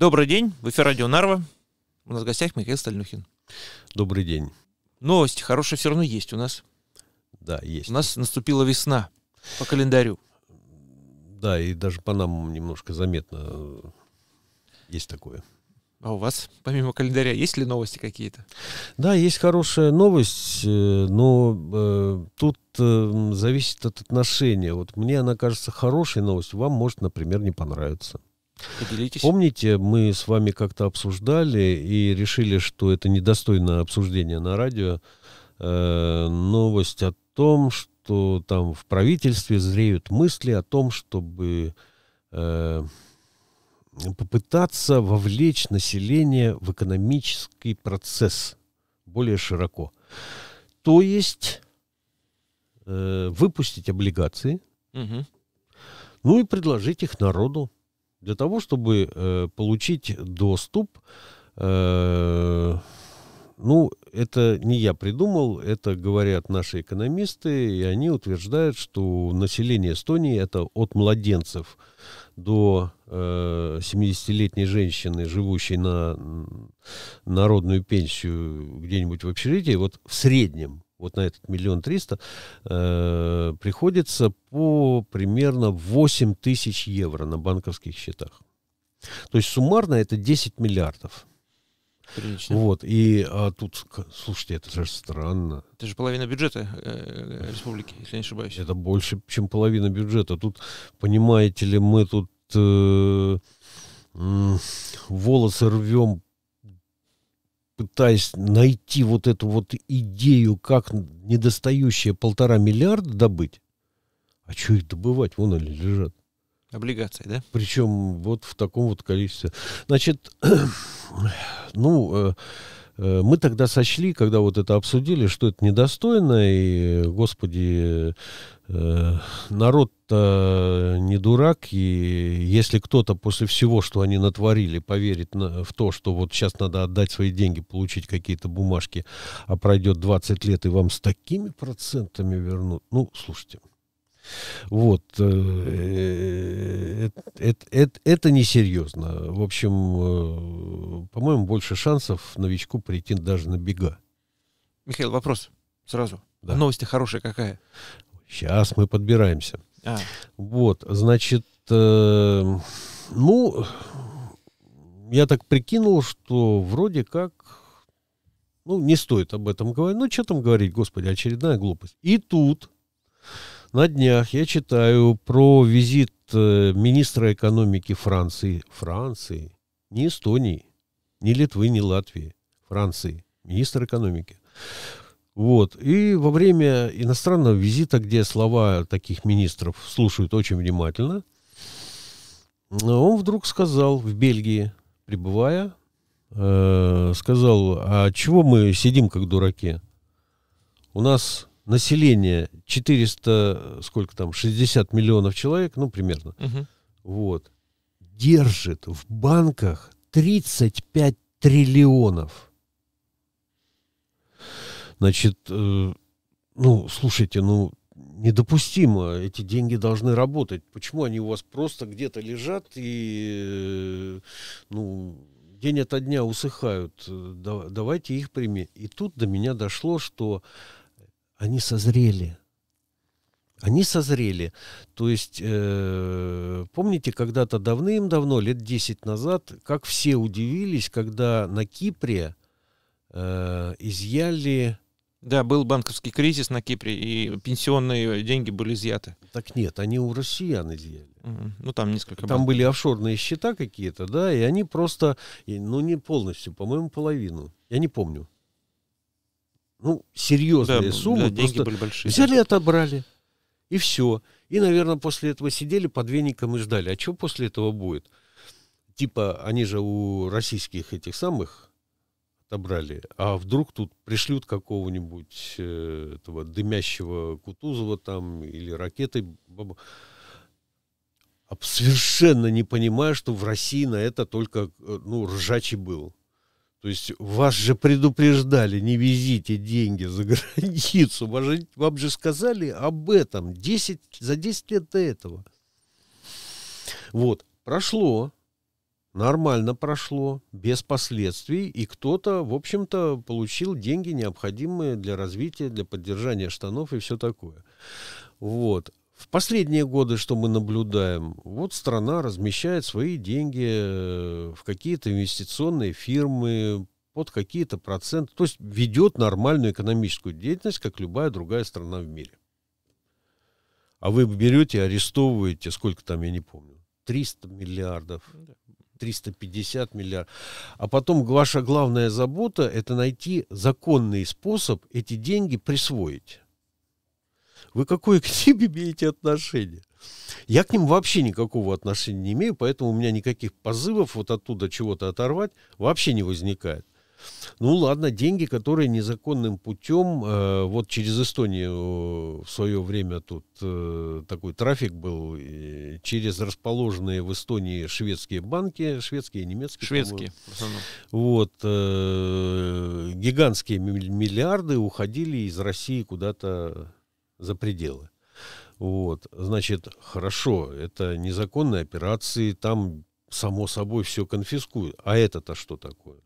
Добрый день, в эфире радио Нарва. У нас в гостях Михаил Стальнухин. Добрый день. Новости хорошие все равно есть у нас. Да, есть. У нас наступила весна по календарю. Да, и даже по нам немножко заметно э, есть такое. А у вас, помимо календаря, есть ли новости какие-то? Да, есть хорошая новость, э, но э, тут э, зависит от отношения. Вот мне она кажется хорошей новостью, вам может, например, не понравиться. Поделитесь. Помните, мы с вами как-то обсуждали и решили, что это недостойно обсуждения на радио. Э, новость о том, что там в правительстве зреют мысли о том, чтобы э, попытаться вовлечь население в экономический процесс более широко. То есть э, выпустить облигации, угу. ну и предложить их народу для того, чтобы э, получить доступ, э, ну, это не я придумал, это говорят наши экономисты, и они утверждают, что население Эстонии это от младенцев до э, 70-летней женщины, живущей на народную пенсию где-нибудь в общежитии, вот в среднем вот на этот миллион триста, э, приходится по примерно 8 тысяч евро на банковских счетах. То есть суммарно это 10 миллиардов. Прилично. Вот, и а тут, слушайте, это же странно. Это же половина бюджета э, э республики, если не ошибаюсь. Это больше, чем половина бюджета. Тут, понимаете ли, мы тут э, э волосы рвем пытаясь найти вот эту вот идею, как недостающие полтора миллиарда добыть, а что их добывать? Вон они лежат. Облигации, да? Причем вот в таком вот количестве. Значит, ну, э, Э, мы тогда сочли, когда вот это обсудили, что это недостойно, и, господи, э, народ не дурак, и если кто-то после всего, что они натворили, поверит на, в то, что вот сейчас надо отдать свои деньги, получить какие-то бумажки, а пройдет 20 лет, и вам с такими процентами вернут, ну, слушайте, вот. Это, э, это, это, несерьезно. В общем, э, по-моему, больше шансов новичку прийти даже на бега. Михаил, вопрос сразу. Да. новости хорошая какая? Сейчас мы подбираемся. А. Вот, значит, э, ну, я так прикинул, что вроде как, ну, не стоит об этом говорить. Ну, что там говорить, господи, очередная глупость. И тут на днях я читаю про визит э, министра экономики Франции. Франции. Не Эстонии, не Литвы, не Латвии. Франции. Министр экономики. Вот. И во время иностранного визита, где слова таких министров слушают очень внимательно, он вдруг сказал в Бельгии, пребывая, э, сказал, а чего мы сидим как дураки? У нас население 400, сколько там, 60 миллионов человек, ну, примерно, угу. вот, держит в банках 35 триллионов. Значит, э, ну, слушайте, ну, недопустимо. Эти деньги должны работать. Почему они у вас просто где-то лежат и, э, ну, день ото дня усыхают? Э, давайте их примем. И тут до меня дошло, что они созрели. Они созрели. То есть, э, помните, когда-то давным-давно, лет 10 назад, как все удивились, когда на Кипре э, изъяли... Да, был банковский кризис на Кипре, и пенсионные деньги были изъяты. Так нет, они у россиян изъяли. Угу. Ну, там несколько... Там банков. были офшорные счета какие-то, да, и они просто, ну, не полностью, по-моему, половину. Я не помню. Ну, серьезные да, суммы. Да, деньги просто были большие. Взяли, отобрали. И все. И, наверное, после этого сидели под веником и ждали. А что после этого будет? Типа, они же у российских этих самых отобрали. А вдруг тут пришлют какого-нибудь э, этого дымящего Кутузова там или ракеты. Совершенно не понимая, что в России на это только э, ну, ржачий был. То есть вас же предупреждали, не везите деньги за границу. Вам же, вам же сказали об этом 10, за 10 лет до этого. Вот, прошло, нормально прошло, без последствий, и кто-то, в общем-то, получил деньги, необходимые для развития, для поддержания штанов и все такое. Вот. В последние годы, что мы наблюдаем, вот страна размещает свои деньги э, в какие-то инвестиционные фирмы под какие-то проценты, то есть ведет нормальную экономическую деятельность, как любая другая страна в мире. А вы берете, арестовываете, сколько там, я не помню, 300 миллиардов, 350 миллиардов. А потом ваша главная забота – это найти законный способ эти деньги присвоить. Вы какое к ним имеете отношение? Я к ним вообще никакого отношения не имею, поэтому у меня никаких позывов вот оттуда чего-то оторвать вообще не возникает. Ну ладно, деньги, которые незаконным путем, э, вот через Эстонию э, в свое время тут э, такой трафик был, э, через расположенные в Эстонии шведские банки, шведские, немецкие. Шведские. Вот, э, гигантские миллиарды уходили из России куда-то за пределы. Вот, значит, хорошо, это незаконные операции, там само собой все конфискуют. А это-то что такое?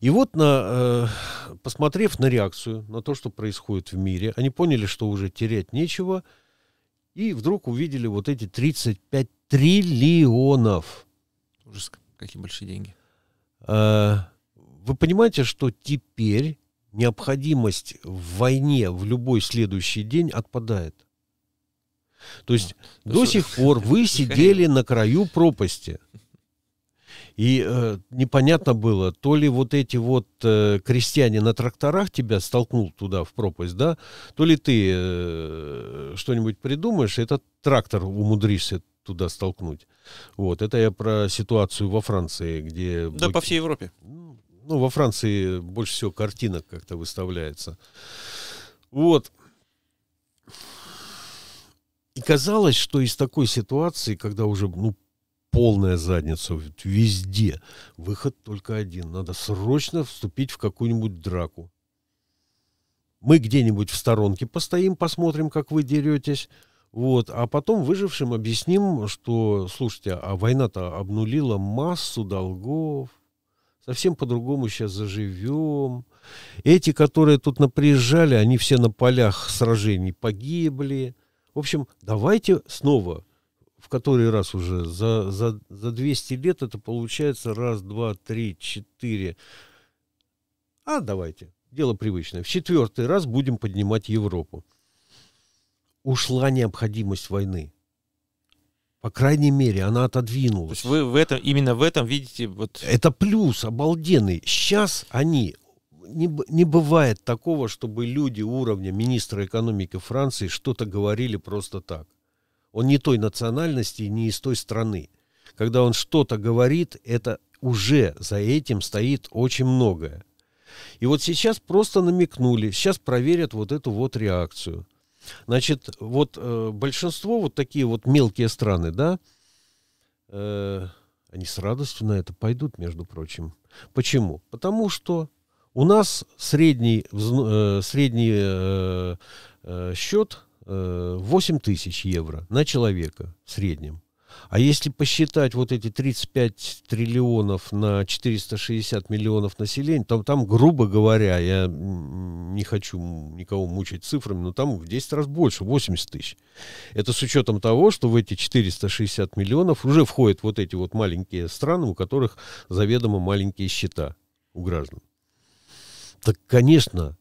И вот, на, э, посмотрев на реакцию, на то, что происходит в мире, они поняли, что уже терять нечего, и вдруг увидели вот эти 35 триллионов. Ужас, какие большие деньги. Э, вы понимаете, что теперь необходимость в войне в любой следующий день отпадает. То есть ну, до то сих что... пор вы сидели на краю пропасти. И э, непонятно было, то ли вот эти вот э, крестьяне на тракторах тебя столкнул туда в пропасть, да, то ли ты э, что-нибудь придумаешь, этот трактор умудришься туда столкнуть. Вот, это я про ситуацию во Франции, где... Да, быки... по всей Европе ну, во Франции больше всего картинок как-то выставляется. Вот. И казалось, что из такой ситуации, когда уже, ну, полная задница везде, выход только один. Надо срочно вступить в какую-нибудь драку. Мы где-нибудь в сторонке постоим, посмотрим, как вы деретесь. Вот, а потом выжившим объясним, что, слушайте, а война-то обнулила массу долгов, совсем по-другому сейчас заживем. Эти, которые тут наприезжали, они все на полях сражений погибли. В общем, давайте снова, в который раз уже, за, за, за 200 лет это получается раз, два, три, четыре. А давайте, дело привычное. В четвертый раз будем поднимать Европу. Ушла необходимость войны. По крайней мере, она отодвинулась. То есть вы в этом, именно в этом видите... Вот... Это плюс обалденный. Сейчас они... Не, не бывает такого, чтобы люди уровня министра экономики Франции что-то говорили просто так. Он не той национальности, не из той страны. Когда он что-то говорит, это уже за этим стоит очень многое. И вот сейчас просто намекнули, сейчас проверят вот эту вот реакцию. Значит, вот э, большинство вот такие вот мелкие страны, да, э, они с радостью на это пойдут, между прочим. Почему? Потому что у нас средний, э, средний э, э, счет э, 8 тысяч евро на человека в среднем. А если посчитать вот эти 35 триллионов на 460 миллионов населения, то там грубо говоря, я не хочу никого мучить цифрами, но там в 10 раз больше, 80 тысяч. Это с учетом того, что в эти 460 миллионов уже входят вот эти вот маленькие страны, у которых заведомо маленькие счета у граждан. Так, конечно,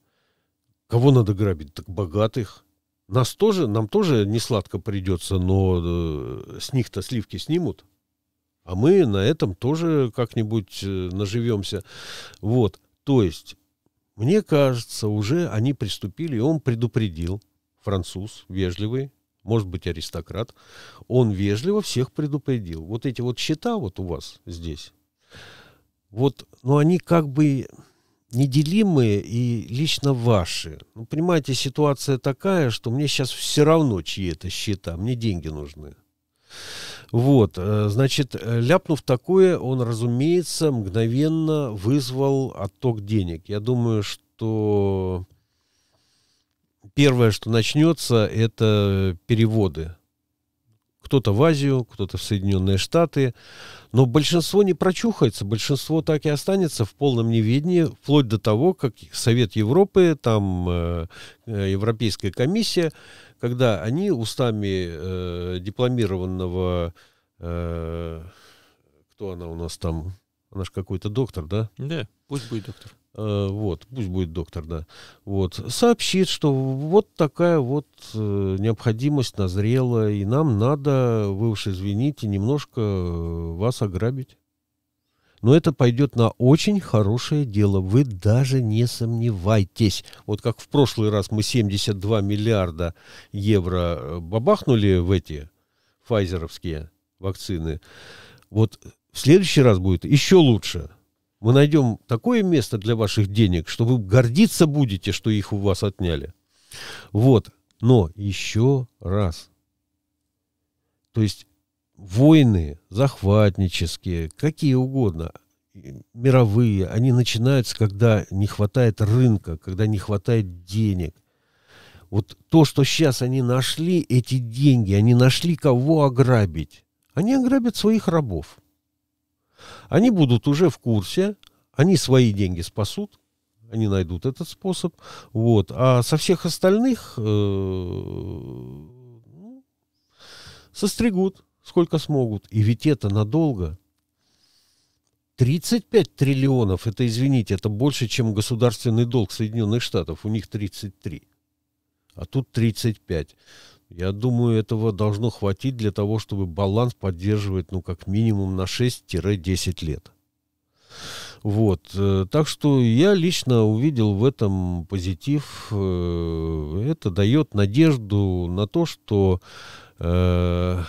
кого надо грабить? Так богатых, нас тоже, нам тоже не сладко придется, но э, с них-то сливки снимут. А мы на этом тоже как-нибудь э, наживемся. Вот. То есть, мне кажется, уже они приступили, и он предупредил. Француз, вежливый, может быть, аристократ. Он вежливо всех предупредил. Вот эти вот счета вот у вас здесь, вот, но ну, они как бы неделимые и лично ваши. Ну, понимаете, ситуация такая, что мне сейчас все равно, чьи это счета, а мне деньги нужны. Вот, э, значит, э, ляпнув такое, он, разумеется, мгновенно вызвал отток денег. Я думаю, что первое, что начнется, это переводы кто-то в Азию, кто-то в Соединенные Штаты. Но большинство не прочухается, большинство так и останется в полном неведении, вплоть до того, как Совет Европы, там э, э Европейская комиссия, когда они устами э, дипломированного, э, кто она у нас там, она же какой-то доктор, да? Да, пусть будет доктор. Э, вот, пусть будет доктор, да, вот, сообщит, что вот такая вот э, необходимость назрела, и нам надо, вы уж извините, немножко э, вас ограбить. Но это пойдет на очень хорошее дело, вы даже не сомневайтесь. Вот как в прошлый раз мы 72 миллиарда евро бабахнули в эти файзеровские вакцины, вот в следующий раз будет еще лучше – мы найдем такое место для ваших денег, что вы гордиться будете, что их у вас отняли. Вот. Но еще раз. То есть войны захватнические, какие угодно, мировые, они начинаются, когда не хватает рынка, когда не хватает денег. Вот то, что сейчас они нашли, эти деньги, они нашли кого ограбить. Они ограбят своих рабов. Они будут уже в курсе, они свои деньги спасут, они найдут этот способ. Вот. А со всех остальных э, ну, состригут, сколько смогут. И ведь это надолго. 35 триллионов, это, извините, это больше, чем государственный долг Соединенных Штатов. У них 33, а тут 35. Я думаю, этого должно хватить для того, чтобы баланс поддерживать, ну, как минимум на 6-10 лет. Вот. Э, так что я лично увидел в этом позитив. Э, это дает надежду на то, что э,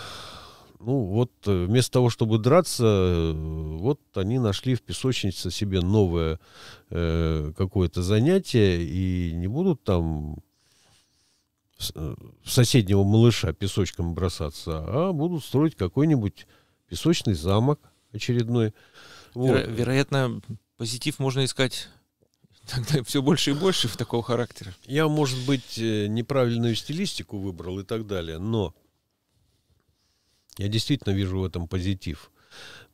ну вот э, вместо того, чтобы драться, вот они нашли в песочнице себе новое э, какое-то занятие и не будут там Э, в соседнего малыша песочком бросаться, а будут строить какой-нибудь песочный замок очередной. Вот. Веро- вероятно, позитив можно искать тогда все больше и больше в такого характера. Я, может быть, э, неправильную стилистику выбрал и так далее, но я действительно вижу в этом позитив.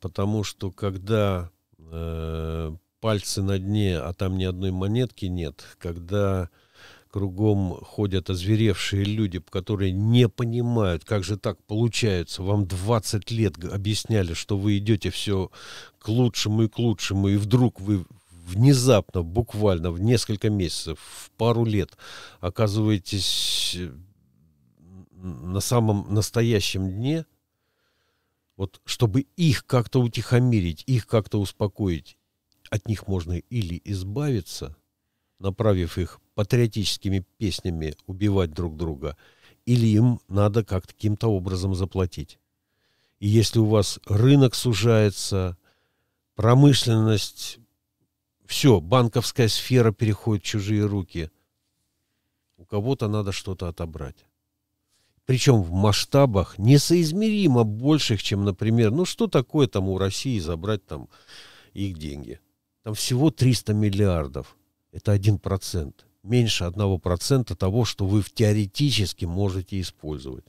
Потому что когда э, пальцы на дне, а там ни одной монетки нет, когда кругом ходят озверевшие люди, которые не понимают, как же так получается. Вам 20 лет объясняли, что вы идете все к лучшему и к лучшему, и вдруг вы внезапно, буквально в несколько месяцев, в пару лет оказываетесь э, на самом настоящем дне, вот чтобы их как-то утихомирить, их как-то успокоить, от них можно или избавиться – направив их патриотическими песнями убивать друг друга, или им надо как-то каким-то образом заплатить. И если у вас рынок сужается, промышленность, все, банковская сфера переходит в чужие руки, у кого-то надо что-то отобрать. Причем в масштабах несоизмеримо больших, чем, например, ну что такое там у России забрать там их деньги? Там всего 300 миллиардов – это 1%. Меньше 1% того, что вы теоретически можете использовать.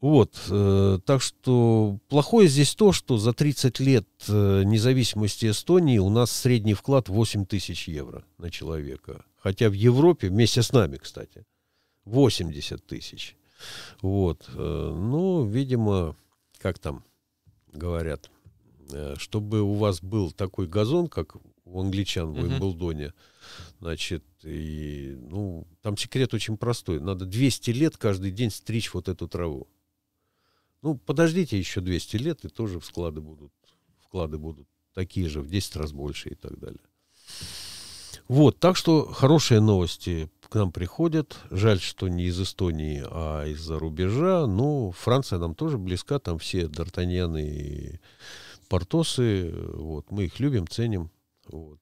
Вот, э, так что плохое здесь то, что за 30 лет э, независимости Эстонии у нас средний вклад 8 тысяч евро на человека. Хотя в Европе, вместе с нами, кстати, 80 тысяч. Вот, э, ну, видимо, как там говорят, э, чтобы у вас был такой газон, как у англичан в Уимблдоне. Значит, и, ну, там секрет очень простой. Надо 200 лет каждый день стричь вот эту траву. Ну, подождите еще 200 лет, и тоже вклады будут, вклады будут такие же, в 10 раз больше и так далее. Вот, так что хорошие новости к нам приходят. Жаль, что не из Эстонии, а из-за рубежа. Но ну, Франция нам тоже близка. Там все Д'Артаньяны и Портосы. Вот, мы их любим, ценим. Вот.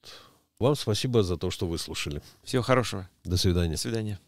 Вам спасибо за то, что выслушали. Всего хорошего. До свидания. До свидания.